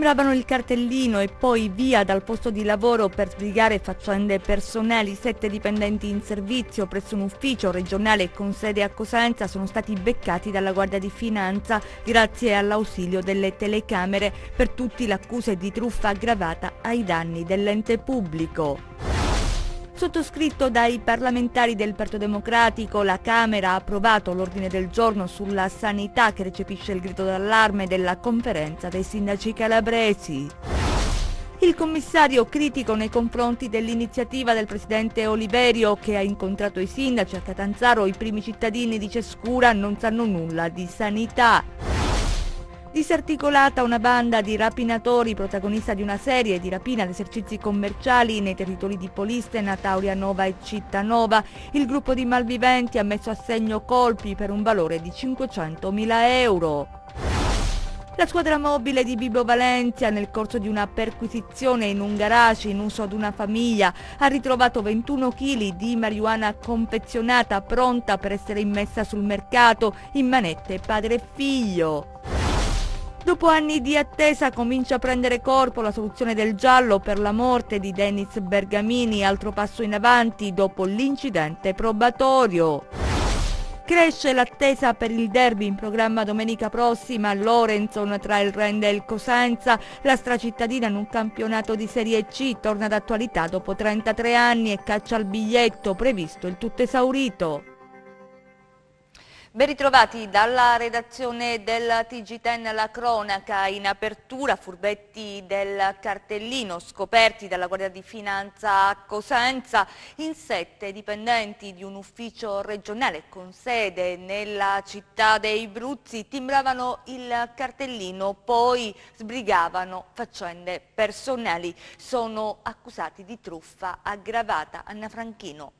timbravano il cartellino e poi via dal posto di lavoro per sbrigare faccende personali. Sette dipendenti in servizio presso un ufficio regionale con sede a Cosenza sono stati beccati dalla Guardia di Finanza grazie all'ausilio delle telecamere. Per tutti l'accusa è di truffa aggravata ai danni dell'ente pubblico sottoscritto dai parlamentari del Partito Democratico, la Camera ha approvato l'ordine del giorno sulla sanità che recepisce il grido d'allarme della conferenza dei sindaci calabresi. Il commissario critico nei confronti dell'iniziativa del presidente Oliverio che ha incontrato i sindaci a Catanzaro, i primi cittadini di Cescura non sanno nulla di sanità. Disarticolata una banda di rapinatori protagonista di una serie di rapine ad esercizi commerciali nei territori di Polistena, Nova e Cittanova, il gruppo di malviventi ha messo a segno colpi per un valore di 500.000 euro. La squadra mobile di Biblo Valencia nel corso di una perquisizione in un garage in uso ad una famiglia ha ritrovato 21 kg di marijuana confezionata pronta per essere immessa sul mercato in manette padre e figlio. Dopo anni di attesa comincia a prendere corpo la soluzione del giallo per la morte di Dennis Bergamini, altro passo in avanti dopo l'incidente probatorio. Cresce l'attesa per il derby in programma domenica prossima a Lorenzon tra il Rende e il Cosenza. La stracittadina in un campionato di Serie C torna d'attualità dopo 33 anni e caccia al biglietto previsto il tutto esaurito. Ben ritrovati dalla redazione del TG10 La Cronaca in apertura, furbetti del cartellino scoperti dalla Guardia di Finanza a Cosenza in sette dipendenti di un ufficio regionale con sede nella città dei Bruzzi timbravano il cartellino, poi sbrigavano faccende personali. Sono accusati di truffa aggravata. Anna Franchino.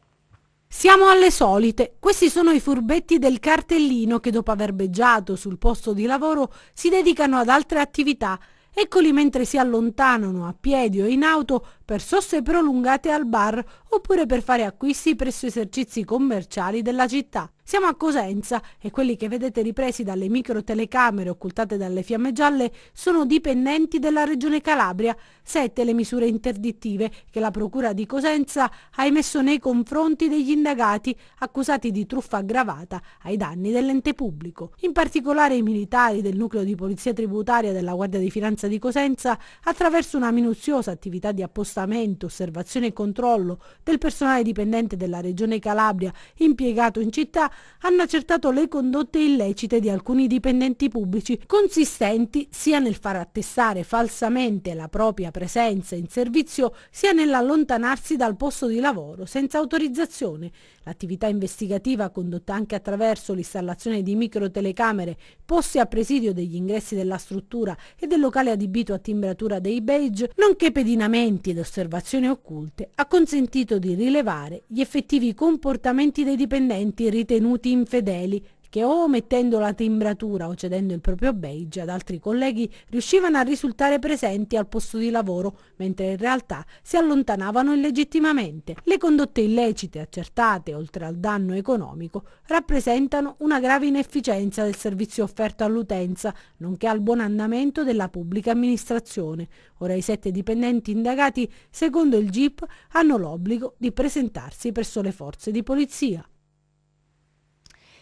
Siamo alle solite. Questi sono i furbetti del cartellino che dopo aver beggiato sul posto di lavoro si dedicano ad altre attività. Eccoli mentre si allontanano a piedi o in auto per soste prolungate al bar oppure per fare acquisti presso esercizi commerciali della città. Siamo a Cosenza e quelli che vedete ripresi dalle micro telecamere occultate dalle fiamme gialle sono dipendenti della Regione Calabria, sette le misure interdittive che la Procura di Cosenza ha emesso nei confronti degli indagati accusati di truffa aggravata ai danni dell'ente pubblico. In particolare i militari del nucleo di polizia tributaria della Guardia di Finanza di Cosenza, attraverso una minuziosa attività di apposta spostamento, osservazione e controllo del personale dipendente della Regione Calabria impiegato in città hanno accertato le condotte illecite di alcuni dipendenti pubblici consistenti sia nel far attestare falsamente la propria presenza in servizio sia nell'allontanarsi dal posto di lavoro senza autorizzazione. L'attività investigativa condotta anche attraverso l'installazione di microtelecamere poste a presidio degli ingressi della struttura e del locale adibito a timbratura dei beige, nonché pedinamenti ed osservazioni occulte ha consentito di rilevare gli effettivi comportamenti dei dipendenti ritenuti infedeli che o mettendo la timbratura o cedendo il proprio beige ad altri colleghi riuscivano a risultare presenti al posto di lavoro, mentre in realtà si allontanavano illegittimamente. Le condotte illecite accertate, oltre al danno economico, rappresentano una grave inefficienza del servizio offerto all'utenza, nonché al buon andamento della pubblica amministrazione. Ora i sette dipendenti indagati, secondo il GIP, hanno l'obbligo di presentarsi presso le forze di polizia.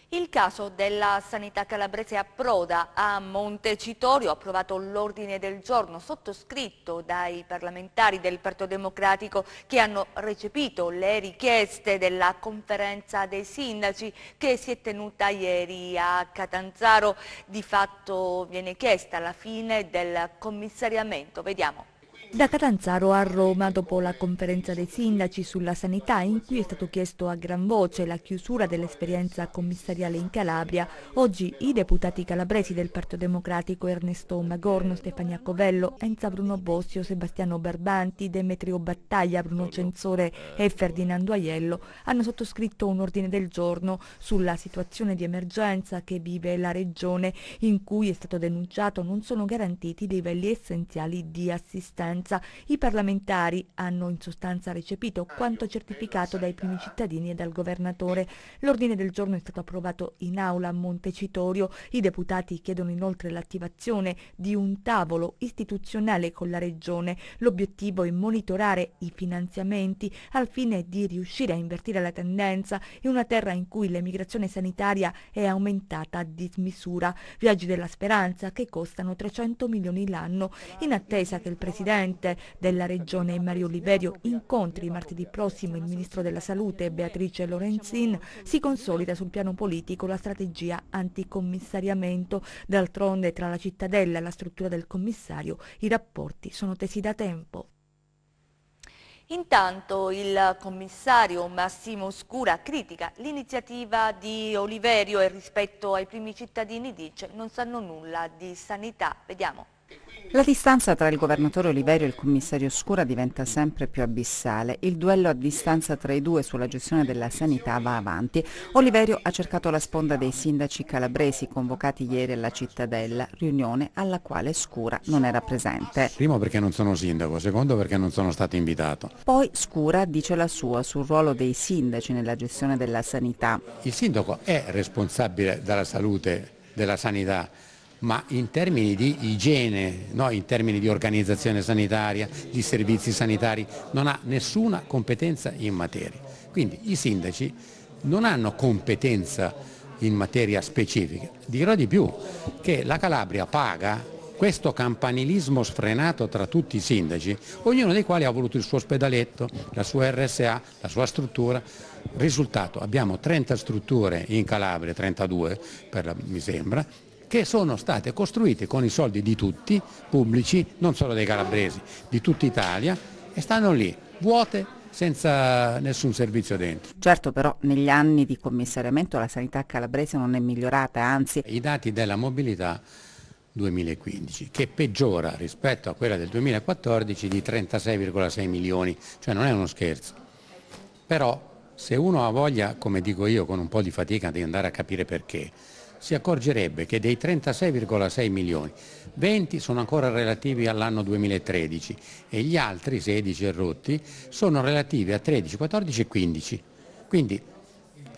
Il caso della sanità calabrese approda a Montecitorio, approvato l'ordine del giorno sottoscritto dai parlamentari del Partito Democratico che hanno recepito le richieste della conferenza dei sindaci che si è tenuta ieri a Catanzaro. Di fatto viene chiesta la fine del commissariamento. Vediamo. Da Catanzaro a Roma, dopo la conferenza dei sindaci sulla sanità in cui è stato chiesto a gran voce la chiusura dell'esperienza commissariale in Calabria, oggi i deputati calabresi del Partito Democratico Ernesto Magorno, Stefania Covello, Enza Bruno Bossio, Sebastiano Barbanti, Demetrio Battaglia, Bruno Censore e Ferdinando Aiello hanno sottoscritto un ordine del giorno sulla situazione di emergenza che vive la regione in cui è stato denunciato non sono garantiti livelli essenziali di assistenza maggioranza. I parlamentari hanno in sostanza recepito quanto certificato dai primi cittadini e dal governatore. L'ordine del giorno è stato approvato in aula a Montecitorio. I deputati chiedono inoltre l'attivazione di un tavolo istituzionale con la Regione. L'obiettivo è monitorare i finanziamenti al fine di riuscire a invertire la tendenza in una terra in cui l'emigrazione sanitaria è aumentata a dismisura. Viaggi della speranza che costano 300 milioni l'anno in attesa che il Presidente presidente della regione Mario Oliverio incontri martedì prossimo il ministro della salute Beatrice Lorenzin, si consolida sul piano politico la strategia anticommissariamento. D'altronde tra la cittadella e la struttura del commissario i rapporti sono tesi da tempo. Intanto il commissario Massimo Scura critica l'iniziativa di Oliverio e rispetto ai primi cittadini dice non sanno nulla di sanità. Vediamo. La distanza tra il governatore Oliverio e il commissario Scura diventa sempre più abissale. Il duello a distanza tra i due sulla gestione della sanità va avanti. Oliverio ha cercato la sponda dei sindaci calabresi convocati ieri alla cittadella, riunione alla quale Scura non era presente. Primo perché non sono sindaco, secondo perché non sono stato invitato. Poi Scura dice la sua sul ruolo dei sindaci nella gestione della sanità. Il sindaco è responsabile della salute, della sanità ma in termini di igiene, no? in termini di organizzazione sanitaria, di servizi sanitari, non ha nessuna competenza in materia. Quindi i sindaci non hanno competenza in materia specifica. Dirò di più che la Calabria paga questo campanilismo sfrenato tra tutti i sindaci, ognuno dei quali ha voluto il suo ospedaletto, la sua RSA, la sua struttura. Risultato, abbiamo 30 strutture in Calabria, 32 per, mi sembra, che sono state costruite con i soldi di tutti, pubblici, non solo dei calabresi, di tutta Italia e stanno lì, vuote senza nessun servizio dentro. Certo però negli anni di commissariamento la sanità calabrese non è migliorata, anzi... I dati della mobilità 2015 che peggiora rispetto a quella del 2014 di 36,6 milioni, cioè non è uno scherzo. Però se uno ha voglia, come dico io, con un po' di fatica di andare a capire perché, si accorgerebbe che dei 36,6 milioni, 20 sono ancora relativi all'anno 2013 e gli altri 16 errotti sono relativi a 13, 14 e 15. Quindi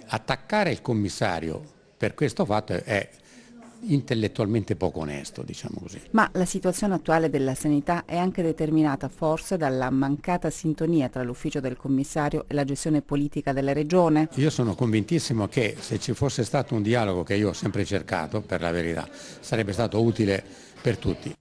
attaccare il commissario per questo fatto è intellettualmente poco onesto, diciamo così. Ma la situazione attuale della sanità è anche determinata forse dalla mancata sintonia tra l'ufficio del commissario e la gestione politica della regione? Io sono convintissimo che se ci fosse stato un dialogo che io ho sempre cercato, per la verità, sarebbe stato utile per tutti.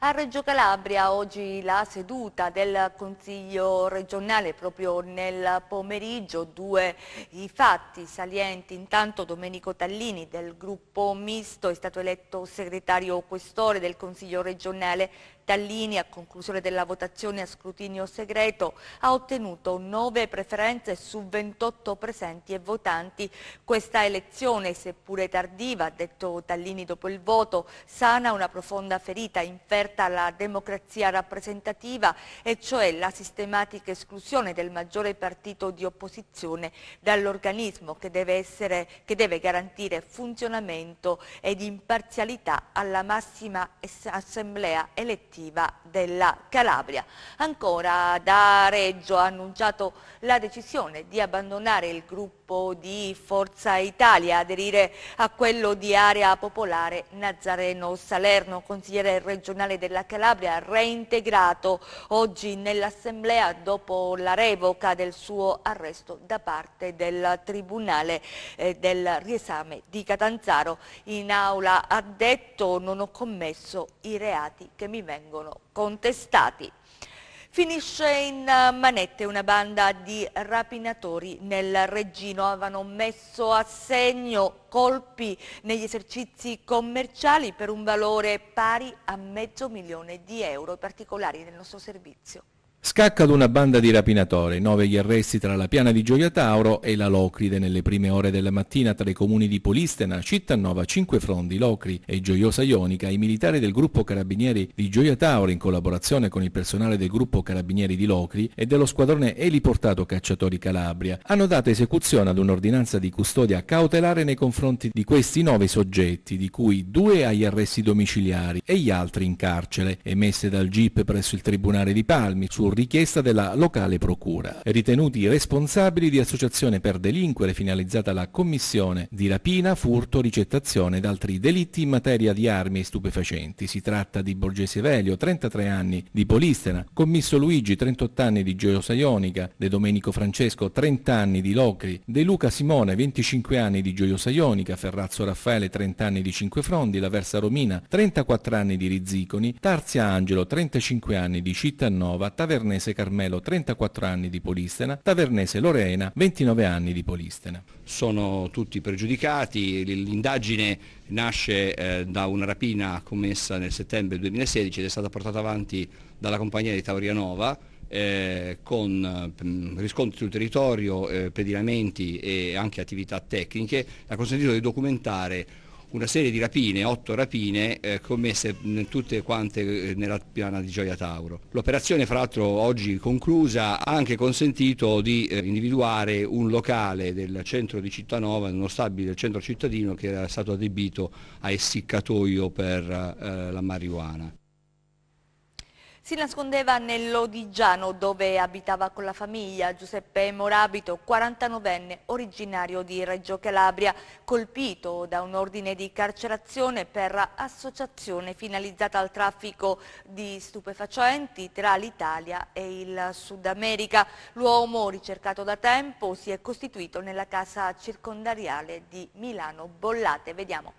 A Reggio Calabria oggi la seduta del Consiglio regionale proprio nel pomeriggio, due i fatti salienti. Intanto Domenico Tallini del gruppo misto è stato eletto segretario questore del Consiglio regionale Tallini, a conclusione della votazione a scrutinio segreto, ha ottenuto 9 preferenze su 28 presenti e votanti. Questa elezione, seppure tardiva, ha detto Tallini dopo il voto, sana una profonda ferita inferta alla democrazia rappresentativa e cioè la sistematica esclusione del maggiore partito di opposizione dall'organismo che, che deve garantire funzionamento ed imparzialità alla massima assemblea elettiva amministrativa della Calabria. Ancora da Reggio ha annunciato la decisione di abbandonare il gruppo di Forza Italia, aderire a quello di Area Popolare Nazareno Salerno, consigliere regionale della Calabria, reintegrato oggi nell'Assemblea dopo la revoca del suo arresto da parte del Tribunale eh, del riesame di Catanzaro. In aula ha detto non ho commesso i reati che mi vengono vengono contestati. Finisce in eh, manette una banda di rapinatori nel Reggino, avevano messo a segno colpi negli esercizi commerciali per un valore pari a mezzo milione di euro, i particolari nel nostro servizio. Scacca ad una banda di rapinatori, nove gli arresti tra la piana di Gioia Tauro e la Locride nelle prime ore della mattina tra i comuni di Polistena, Cittanova, Cinque Frondi, Locri e Gioiosa Ionica, i militari del gruppo carabinieri di Gioia Tauro in collaborazione con il personale del gruppo carabinieri di Locri e dello squadrone eliportato Cacciatori Calabria hanno dato esecuzione ad un'ordinanza di custodia cautelare nei confronti di questi nove soggetti, di cui due agli arresti domiciliari e gli altri in carcere, emesse dal GIP presso il Tribunale di Palmi su richiesta della locale procura, ritenuti responsabili di associazione per delinquere finalizzata alla commissione di rapina, furto, ricettazione ed altri delitti in materia di armi e stupefacenti. Si tratta di Borgese Velio, 33 anni, di Polistena, Commisso Luigi, 38 anni, di Gioiosa Ionica, De Domenico Francesco, 30 anni, di Locri, De Luca Simone, 25 anni, di Gioiosa Ionica, Ferrazzo Raffaele, 30 anni, di Cinque Frondi, La Versa Romina, 34 anni, di Rizziconi, Tarzia Angelo, 35 anni, di Cittanova, Taverna Tavernese Carmelo 34 anni di Polistena, Tavernese Lorena 29 anni di Polistena. Sono tutti pregiudicati, l'indagine nasce eh, da una rapina commessa nel settembre 2016 ed è stata portata avanti dalla compagnia di Taurianova eh, con mh, mm, riscontri sul territorio, eh, pedinamenti e anche attività tecniche, ha consentito di documentare una serie di rapine, otto rapine eh, commesse mm, tutte quante eh, nella piana di Gioia Tauro. L'operazione fra l'altro oggi conclusa ha anche consentito di eh, individuare un locale del centro di Cittanova, uno stabile del centro cittadino che era stato adibito a essiccatoio per eh, la marijuana. Si nascondeva nell'Odigiano dove abitava con la famiglia Giuseppe Morabito, 49enne, originario di Reggio Calabria, colpito da un ordine di carcerazione per associazione finalizzata al traffico di stupefacenti tra l'Italia e il Sud America. L'uomo, ricercato da tempo, si è costituito nella casa circondariale di Milano Bollate. Vediamo.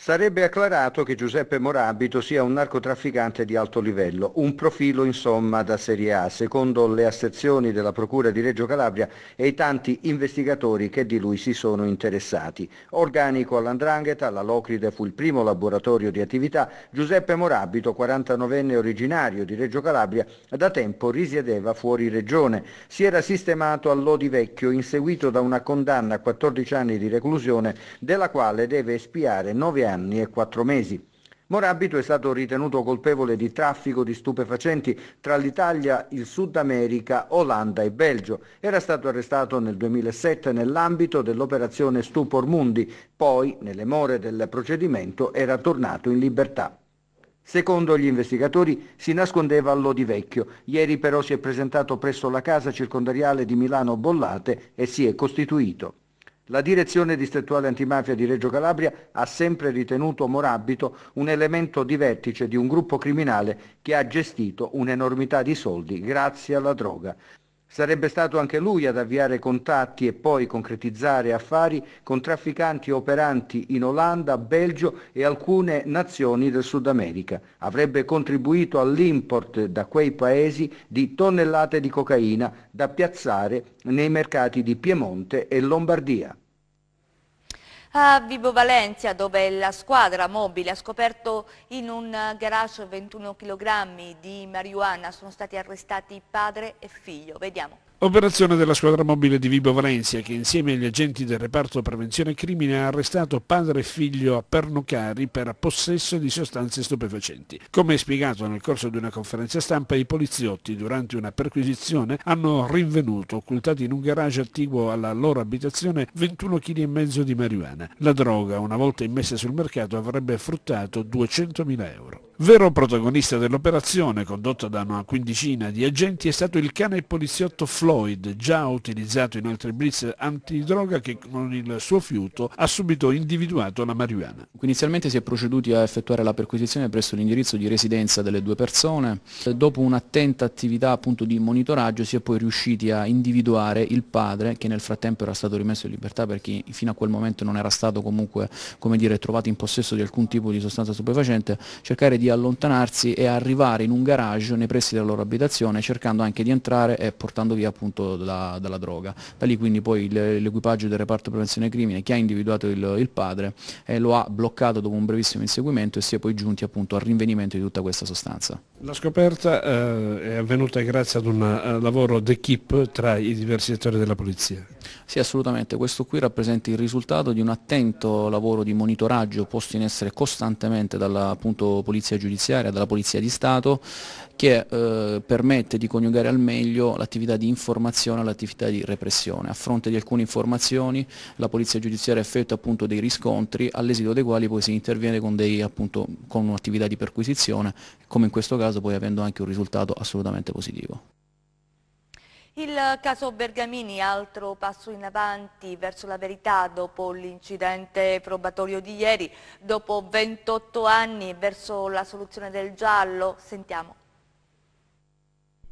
Sarebbe acclarato che Giuseppe Morabito sia un narcotrafficante di alto livello, un profilo insomma da Serie A, secondo le assezioni della Procura di Reggio Calabria e i tanti investigatori che di lui si sono interessati. Organico all'Andrangheta, la Locride fu il primo laboratorio di attività, Giuseppe Morabito, 49enne originario di Reggio Calabria, da tempo risiedeva fuori regione. Si era sistemato all'Odivecchio inseguito da una condanna a 14 anni di reclusione, della quale deve espiare 9 anni anni e quattro mesi. Morabito è stato ritenuto colpevole di traffico di stupefacenti tra l'Italia, il Sud America, Olanda e Belgio. Era stato arrestato nel 2007 nell'ambito dell'operazione Stupor Mundi, poi, nelle more del procedimento, era tornato in libertà. Secondo gli investigatori si nascondeva a Vecchio, ieri però si è presentato presso la casa circondariale di Milano Bollate e si è costituito. La direzione distrettuale antimafia di Reggio Calabria ha sempre ritenuto Morabito un elemento di vertice di un gruppo criminale che ha gestito un'enormità di soldi grazie alla droga. Sarebbe stato anche lui ad avviare contatti e poi concretizzare affari con trafficanti operanti in Olanda, Belgio e alcune nazioni del Sud America. Avrebbe contribuito all'import da quei paesi di tonnellate di cocaina da piazzare nei mercati di Piemonte e Lombardia. A Vibo Valencia, dove la squadra mobile ha scoperto in un garage 21 kg di marijuana, sono stati arrestati padre e figlio. Vediamo. Operazione della squadra mobile di Vibo Valencia che insieme agli agenti del reparto prevenzione crimine ha arrestato padre e figlio a Pernocari per possesso di sostanze stupefacenti. Come spiegato nel corso di una conferenza stampa, i poliziotti durante una perquisizione hanno rinvenuto, occultati in un garage attiguo alla loro abitazione, 21 kg di marijuana. La droga, una volta immessa sul mercato, avrebbe fruttato 200.000 euro. Vero protagonista dell'operazione, condotta da una quindicina di agenti, è stato il cane poliziotto Floyd, già utilizzato in altri blitz antidroga che con il suo fiuto ha subito individuato la marijuana. Inizialmente si è proceduti a effettuare la perquisizione presso l'indirizzo di residenza delle due persone. Dopo un'attenta attività appunto, di monitoraggio si è poi riusciti a individuare il padre, che nel frattempo era stato rimesso in libertà perché fino a quel momento non era stato comunque dire, trovato in possesso di alcun tipo di sostanza stupefacente, cercare di allontanarsi e arrivare in un garage nei pressi della loro abitazione cercando anche di entrare e portando via appunto da, dalla droga. Da lì quindi poi l'equipaggio del reparto prevenzione crimine che ha individuato il, il padre eh, lo ha bloccato dopo un brevissimo inseguimento e si è poi giunti appunto al rinvenimento di tutta questa sostanza. La scoperta eh, è avvenuta grazie ad un eh, lavoro d'equipe tra i diversi attori della polizia. Sì, assolutamente. Questo qui rappresenta il risultato di un attento lavoro di monitoraggio posto in essere costantemente dalla appunto, polizia giudiziaria, dalla Polizia di Stato, che eh, permette di coniugare al meglio l'attività di informazione all'attività di repressione. A fronte di alcune informazioni la polizia giudiziaria effettua appunto dei riscontri all'esito dei quali poi si interviene con, dei, appunto, con un'attività di perquisizione, come in questo caso poi avendo anche un risultato assolutamente positivo. Il caso Bergamini, altro passo in avanti verso la verità dopo l'incidente probatorio di ieri, dopo 28 anni verso la soluzione del giallo, sentiamo.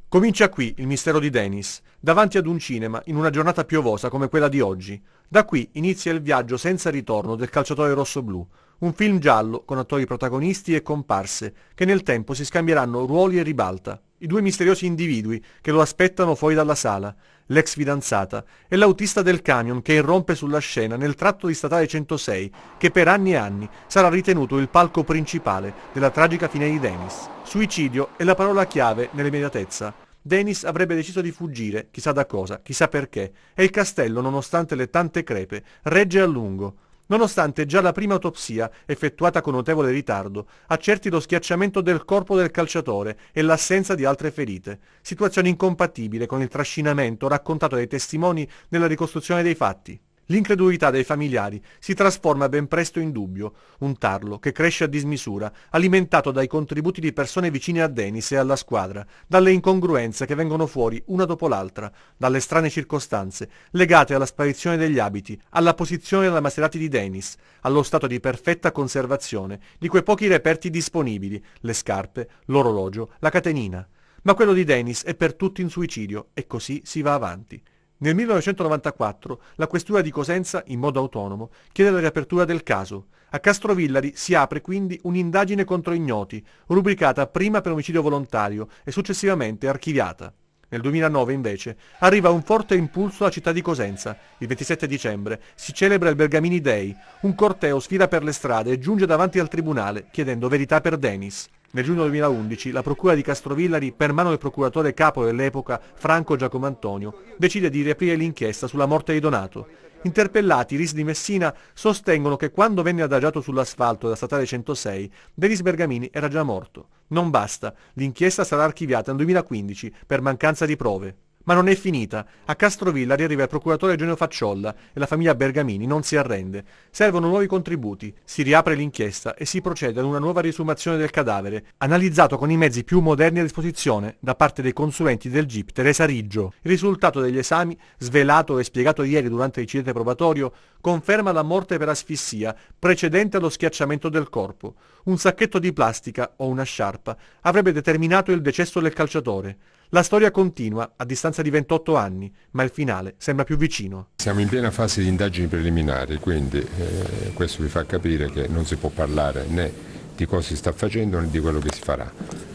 Comincia qui il mistero di Dennis, davanti ad un cinema in una giornata piovosa come quella di oggi. Da qui inizia il viaggio senza ritorno del calciatore rosso-blu, un film giallo con attori protagonisti e comparse che nel tempo si scambieranno ruoli e ribalta, i due misteriosi individui che lo aspettano fuori dalla sala l'ex fidanzata, e l'autista del camion che irrompe sulla scena nel tratto di statale 106, che per anni e anni sarà ritenuto il palco principale della tragica fine di Dennis. Suicidio è la parola chiave nell'immediatezza. Dennis avrebbe deciso di fuggire, chissà da cosa, chissà perché, e il castello, nonostante le tante crepe, regge a lungo, nonostante già la prima autopsia, effettuata con notevole ritardo, accerti lo schiacciamento del corpo del calciatore e l'assenza di altre ferite, situazione incompatibile con il trascinamento raccontato dai testimoni nella ricostruzione dei fatti. L'incredulità dei familiari si trasforma ben presto in dubbio, un tarlo che cresce a dismisura, alimentato dai contributi di persone vicine a Denis e alla squadra, dalle incongruenze che vengono fuori una dopo l'altra, dalle strane circostanze, legate alla sparizione degli abiti, alla posizione della Maserati di Denis, allo stato di perfetta conservazione di quei pochi reperti disponibili, le scarpe, l'orologio, la catenina. Ma quello di Denis è per tutti un suicidio e così si va avanti. Nel 1994 la questura di Cosenza, in modo autonomo, chiede la riapertura del caso. A Castrovillari si apre quindi un'indagine contro ignoti, rubricata prima per omicidio volontario e successivamente archiviata. Nel 2009 invece arriva un forte impulso alla città di Cosenza. Il 27 dicembre si celebra il Bergamini Day. Un corteo sfila per le strade e giunge davanti al tribunale chiedendo verità per Denis. Nel giugno 2011 la procura di Castrovillari, per mano del procuratore capo dell'epoca Franco Giacomo Antonio, decide di riaprire l'inchiesta sulla morte di Donato. Interpellati, Ris di Messina sostengono che quando venne adagiato sull'asfalto da statale 106, Denis Bergamini era già morto. Non basta, l'inchiesta sarà archiviata nel 2015 per mancanza di prove. Ma non è finita. A Castrovilla riarriva il procuratore Eugenio Facciolla e la famiglia Bergamini non si arrende. Servono nuovi contributi, si riapre l'inchiesta e si procede ad una nuova risumazione del cadavere, analizzato con i mezzi più moderni a disposizione da parte dei consulenti del GIP Teresa Riggio. Il risultato degli esami, svelato e spiegato ieri durante l'incidente probatorio, conferma la morte per asfissia precedente allo schiacciamento del corpo. Un sacchetto di plastica o una sciarpa avrebbe determinato il decesso del calciatore. La storia continua a distanza di 28 anni, ma il finale sembra più vicino. Siamo in piena fase di indagini preliminari, quindi eh, questo vi fa capire che non si può parlare né di cosa si sta facendo né di quello che si farà.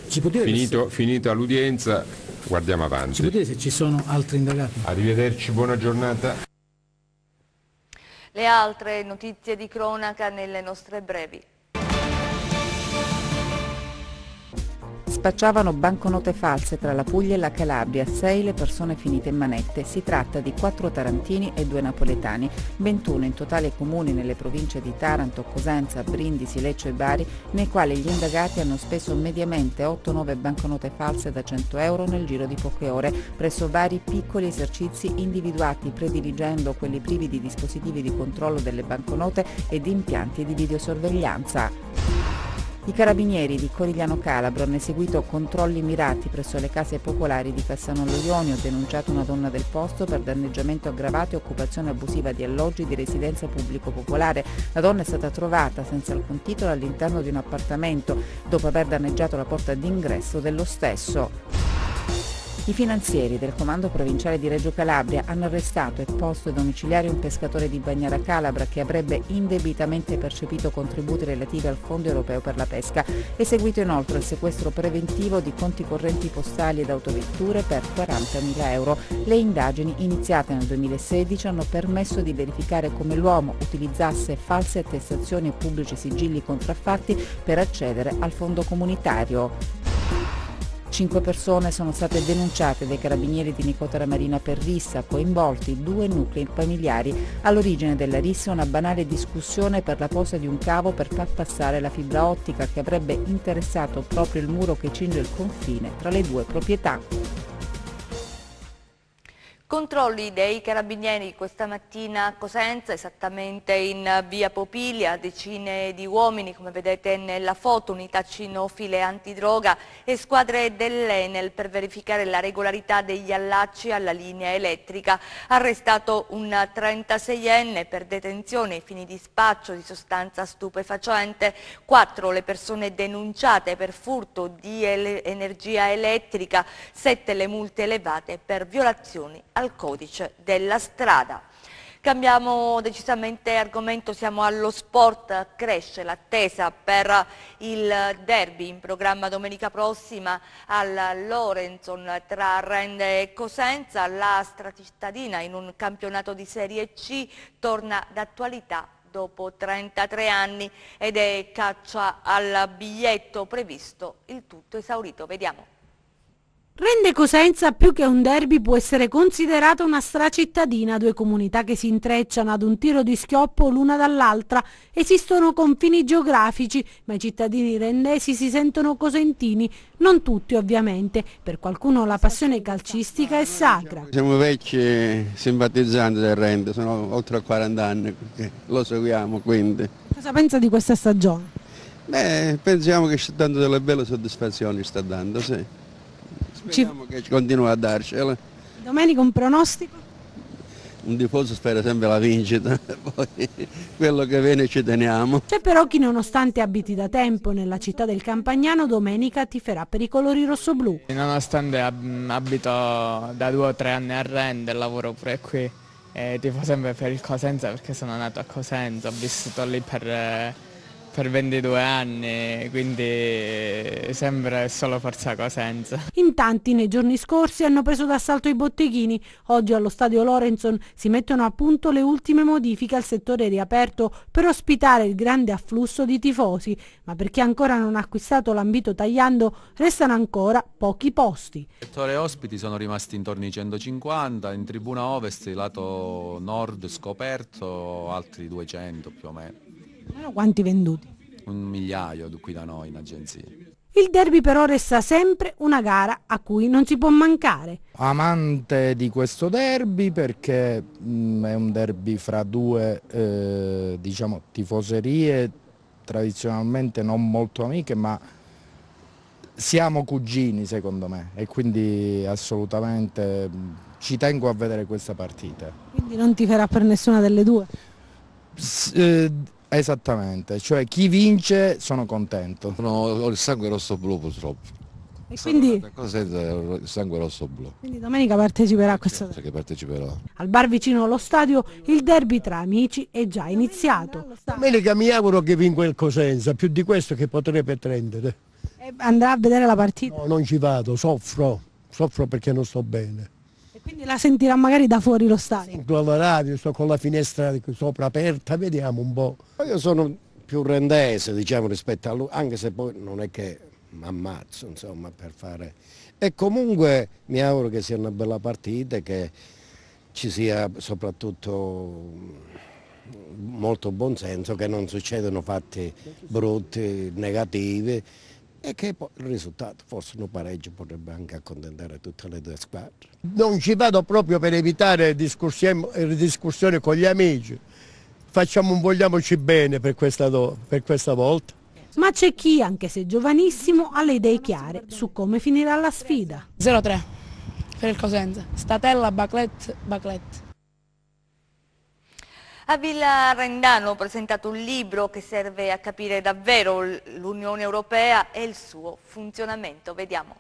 Finito, se... Finita l'udienza, guardiamo avanti. Ci può dire se ci sono altri indagati? Arrivederci, buona giornata. Le altre notizie di cronaca nelle nostre brevi. spacciavano banconote false tra la Puglia e la Calabria, sei le persone finite in manette. Si tratta di quattro tarantini e due napoletani, 21 in totale comuni nelle province di Taranto, Cosenza, Brindisi, Lecce e Bari, nei quali gli indagati hanno speso mediamente 8-9 banconote false da 100 euro nel giro di poche ore, presso vari piccoli esercizi individuati prediligendo quelli privi di dispositivi di controllo delle banconote e di impianti di videosorveglianza. I carabinieri di Corigliano Calabro hanno eseguito controlli mirati presso le case popolari di Cassanollo Ionio, denunciato una donna del posto per danneggiamento aggravato e occupazione abusiva di alloggi di residenza pubblico popolare. La donna è stata trovata senza alcun titolo all'interno di un appartamento dopo aver danneggiato la porta d'ingresso dello stesso. I finanzieri del Comando Provinciale di Reggio Calabria hanno arrestato e posto a domiciliare un pescatore di Bagnara Calabra che avrebbe indebitamente percepito contributi relativi al Fondo Europeo per la Pesca. eseguito inoltre il sequestro preventivo di conti correnti postali ed autovetture per 40.000 euro. Le indagini iniziate nel 2016 hanno permesso di verificare come l'uomo utilizzasse false attestazioni e pubblici sigilli contraffatti per accedere al fondo comunitario. Cinque persone sono state denunciate dai carabinieri di Nicotera Marina per rissa, coinvolti due nuclei familiari. All'origine della rissa una banale discussione per la posa di un cavo per far passare la fibra ottica che avrebbe interessato proprio il muro che cinge il confine tra le due proprietà. Controlli dei carabinieri questa mattina a Cosenza, esattamente in via Popilia, decine di uomini, come vedete nella foto, unità cinofile antidroga e squadre dell'Enel per verificare la regolarità degli allacci alla linea elettrica. Arrestato un 36enne per detenzione ai fini di spaccio di sostanza stupefacente, quattro le persone denunciate per furto di energia elettrica, sette le multe elevate per violazioni al codice della strada. Cambiamo decisamente argomento, siamo allo sport, cresce l'attesa per il derby in programma domenica prossima al Lorenzon tra Rende e Cosenza, la stracittadina in un campionato di Serie C torna d'attualità dopo 33 anni ed è caccia al biglietto previsto, il tutto esaurito, vediamo rende Cosenza più che un derby può essere considerata una stracittadina, due comunità che si intrecciano ad un tiro di schioppo l'una dall'altra. Esistono confini geografici, ma i cittadini rendesi si sentono cosentini, non tutti ovviamente. Per qualcuno la passione calcistica è sacra. Siamo vecchi simpatizzanti del Rende, sono oltre 40 anni, lo seguiamo quindi. Cosa pensa di questa stagione? Beh, pensiamo che sta dando delle belle soddisfazioni, sta dando, sì. Speriamo ci... che continua a darcela. Domenica un pronostico? Un tifoso spera sempre la vincita, poi quello che viene ci teniamo. C'è però chi nonostante abiti da tempo nella città del Campagnano, domenica tiferà per i colori rosso-blu. Nonostante abito da due o tre anni a Rende, lavoro pure qui, eh, tifo sempre per il Cosenza perché sono nato a Cosenza, ho vissuto lì per... Eh, per 22 anni, quindi sembra solo forza Cosenza. In tanti nei giorni scorsi hanno preso d'assalto i botteghini. Oggi allo stadio Lorenzon si mettono a punto le ultime modifiche al settore riaperto per ospitare il grande afflusso di tifosi, ma per chi ancora non ha acquistato l'ambito tagliando restano ancora pochi posti. Il settore ospiti sono rimasti intorno ai 150, in tribuna ovest, lato nord scoperto, altri 200 più o meno. Quanti venduti? Un migliaio qui da noi in agenzia. Il derby però resta sempre una gara a cui non si può mancare. Amante di questo derby perché mm, è un derby fra due eh, diciamo, tifoserie tradizionalmente non molto amiche ma siamo cugini secondo me e quindi assolutamente mm, ci tengo a vedere questa partita. Quindi non ti farà per nessuna delle due? S eh, Esattamente, cioè chi vince sono contento. No, ho il sangue rosso blu purtroppo. E quindi? il sangue rosso blu? Quindi domenica parteciperà a questo. Certo parteciperò. Al bar vicino allo stadio il derby tra amici è già iniziato. Domenica mi auguro che vinca il Cosenza, più di questo che potrebbe prendere. E andrà a vedere la partita? No, non ci vado, soffro, soffro perché non sto bene. Quindi la sentirà magari da fuori lo stadio. Sento alla radio, sto con la finestra sopra aperta, vediamo un po'. Io sono più rendese, diciamo, rispetto a lui, anche se poi non è che mi ammazzo, insomma, per fare... E comunque mi auguro che sia una bella partita che ci sia soprattutto molto buon senso, che non succedano fatti brutti, negativi e che il risultato, forse un pareggio potrebbe anche accontentare tutte le due squadre. Non ci vado proprio per evitare discussioni con gli amici, facciamo vogliamoci bene per questa, do, per questa volta. Ma c'è chi, anche se giovanissimo, ha le idee chiare su come finirà la sfida. 0-3 per il Cosenza. Statella, Baclet, Baclet. Avila Rendano ha presentato un libro che serve a capire davvero l'Unione Europea e il suo funzionamento. Vediamo.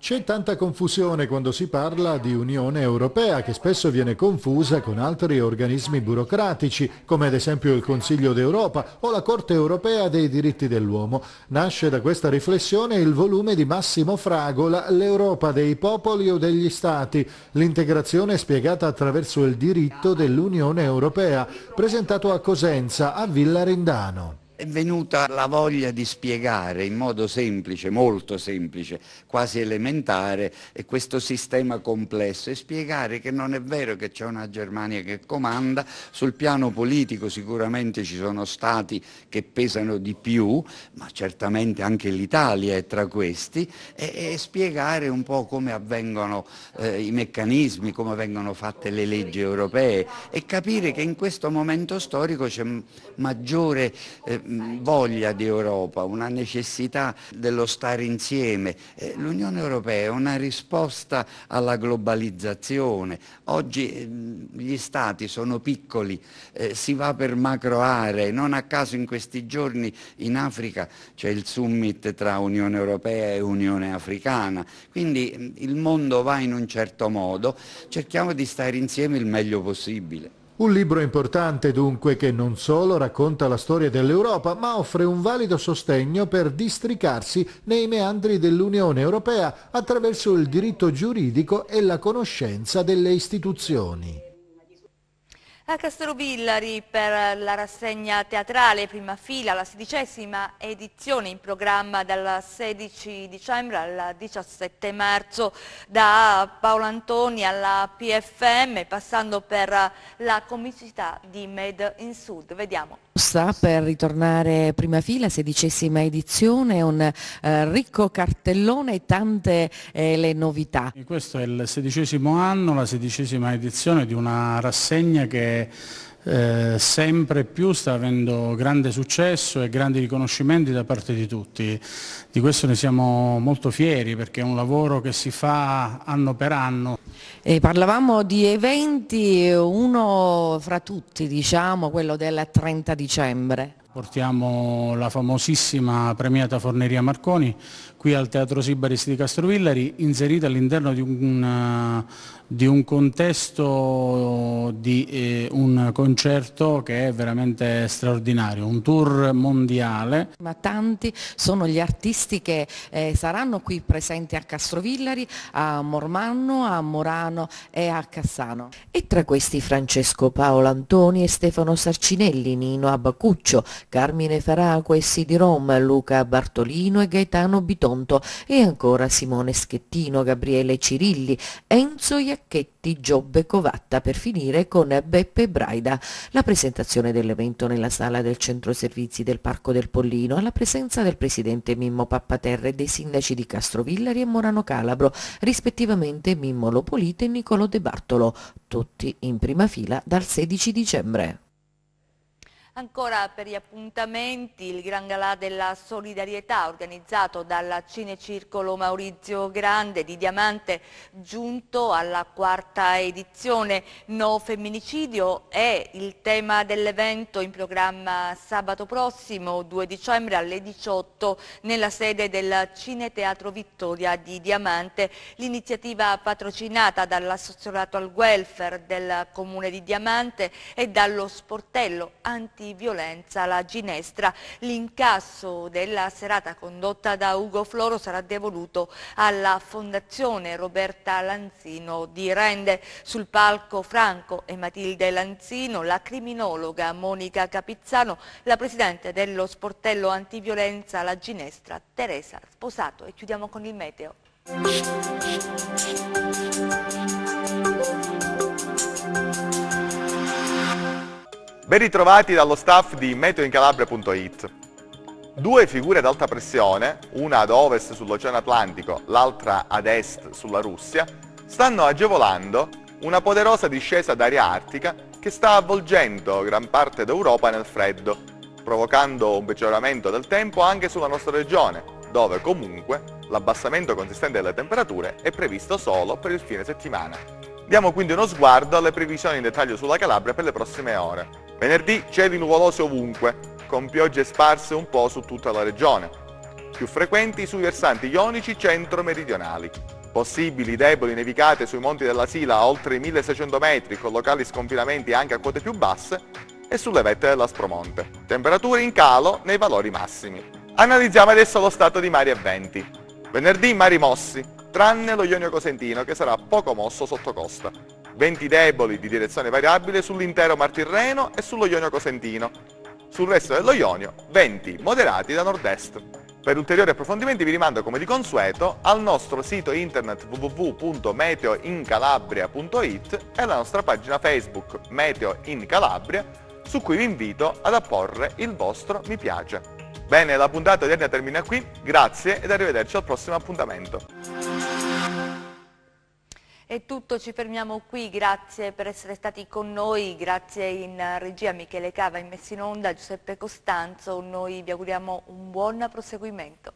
C'è tanta confusione quando si parla di Unione Europea che spesso viene confusa con altri organismi burocratici come ad esempio il Consiglio d'Europa o la Corte Europea dei diritti dell'uomo. Nasce da questa riflessione il volume di Massimo Fragola L'Europa dei popoli o degli stati, l'integrazione spiegata attraverso il diritto dell'Unione Europea, presentato a Cosenza a Villa Rendano è venuta la voglia di spiegare in modo semplice, molto semplice, quasi elementare, eh, questo sistema complesso e spiegare che non è vero che c'è una Germania che comanda, sul piano politico sicuramente ci sono stati che pesano di più, ma certamente anche l'Italia è tra questi, e, e spiegare un po' come avvengono eh, i meccanismi, come vengono fatte le leggi europee e capire che in questo momento storico c'è maggiore... Eh, voglia di Europa, una necessità dello stare insieme. Eh, L'Unione Europea è una risposta alla globalizzazione. Oggi eh, gli stati sono piccoli, eh, si va per macro aree, non a caso in questi giorni in Africa c'è il summit tra Unione Europea e Unione Africana, quindi il mondo va in un certo modo, cerchiamo di stare insieme il meglio possibile. Un libro importante dunque che non solo racconta la storia dell'Europa, ma offre un valido sostegno per districarsi nei meandri dell'Unione Europea attraverso il diritto giuridico e la conoscenza delle istituzioni. A Castrovillari per la rassegna teatrale prima fila, la sedicesima edizione in programma dal 16 dicembre al 17 marzo da Paolo Antoni alla PFM passando per la comicità di Made in Sud. Vediamo. Sta per ritornare prima fila, sedicesima edizione, un eh, ricco cartellone e tante eh, le novità. Questo è il sedicesimo anno, la sedicesima edizione di una rassegna che eh, sempre più sta avendo grande successo e grandi riconoscimenti da parte di tutti. Di questo ne siamo molto fieri perché è un lavoro che si fa anno per anno. E parlavamo di eventi, uno fra tutti diciamo quello del 30 dicembre portiamo la famosissima premiata Forneria Marconi qui al Teatro Sibaris di Castrovillari, inserita all'interno di, eh, di un, contesto di eh, un concerto che è veramente straordinario, un tour mondiale. Ma tanti sono gli artisti che eh, saranno qui presenti a Castrovillari, a Mormanno, a Morano e a Cassano. E tra questi Francesco Paolo Antoni e Stefano Sarcinelli, Nino Abacuccio, Carmine Faracqua e Sidi Roma, Luca Bartolino e Gaetano Bitonto e ancora Simone Schettino, Gabriele Cirilli, Enzo Iacchetti, Giobbe Covatta per finire con Beppe Braida. La presentazione dell'evento nella sala del centro servizi del Parco del Pollino alla presenza del presidente Mimmo Pappaterra e dei sindaci di Castrovillari e Morano Calabro, rispettivamente Mimmo Lopolite e Niccolò De Bartolo, tutti in prima fila dal 16 dicembre. Ancora per gli appuntamenti il Gran Galà della Solidarietà organizzato dalla Cinecircolo Maurizio Grande di Diamante giunto alla quarta edizione No Femminicidio è il tema dell'evento in programma sabato prossimo 2 dicembre alle 18 nella sede del Cineteatro Vittoria di Diamante. L'iniziativa patrocinata dall'Associato al welfare del Comune di Diamante e dallo sportello anti violenza alla ginestra. L'incasso della serata condotta da Ugo Floro sarà devoluto alla Fondazione Roberta Lanzino di Rende. Sul palco Franco e Matilde Lanzino, la criminologa Monica Capizzano, la presidente dello sportello antiviolenza alla ginestra Teresa Sposato. E chiudiamo con il meteo. Ben ritrovati dallo staff di meteoincalabria.it. Due figure ad alta pressione, una ad ovest sull'Oceano Atlantico, l'altra ad est sulla Russia, stanno agevolando una poderosa discesa d'aria artica che sta avvolgendo gran parte d'Europa nel freddo, provocando un peggioramento del tempo anche sulla nostra regione, dove comunque l'abbassamento consistente delle temperature è previsto solo per il fine settimana. Diamo quindi uno sguardo alle previsioni in dettaglio sulla Calabria per le prossime ore. Venerdì cieli nuvolosi ovunque, con piogge sparse un po' su tutta la regione, più frequenti sui versanti ionici centro-meridionali. Possibili deboli nevicate sui monti della Sila a oltre 1600 metri con locali sconfinamenti anche a quote più basse e sulle vette dell'Aspromonte. Temperature in calo nei valori massimi. Analizziamo adesso lo stato di mari e venti. Venerdì mari mossi, tranne lo Ionio Cosentino che sarà poco mosso sotto costa venti deboli di direzione variabile sull'intero Mar Tirreno e sullo Ionio Cosentino. Sul resto dello Ionio, venti moderati da nord-est. Per ulteriori approfondimenti vi rimando come di consueto al nostro sito internet www.meteoincalabria.it e alla nostra pagina Facebook Meteo in Calabria, su cui vi invito ad apporre il vostro mi piace. Bene, la puntata di odierna termina qui, grazie ed arrivederci al prossimo appuntamento. È tutto, ci fermiamo qui, grazie per essere stati con noi, grazie in regia Michele Cava, in Messinonda, Giuseppe Costanzo, noi vi auguriamo un buon proseguimento.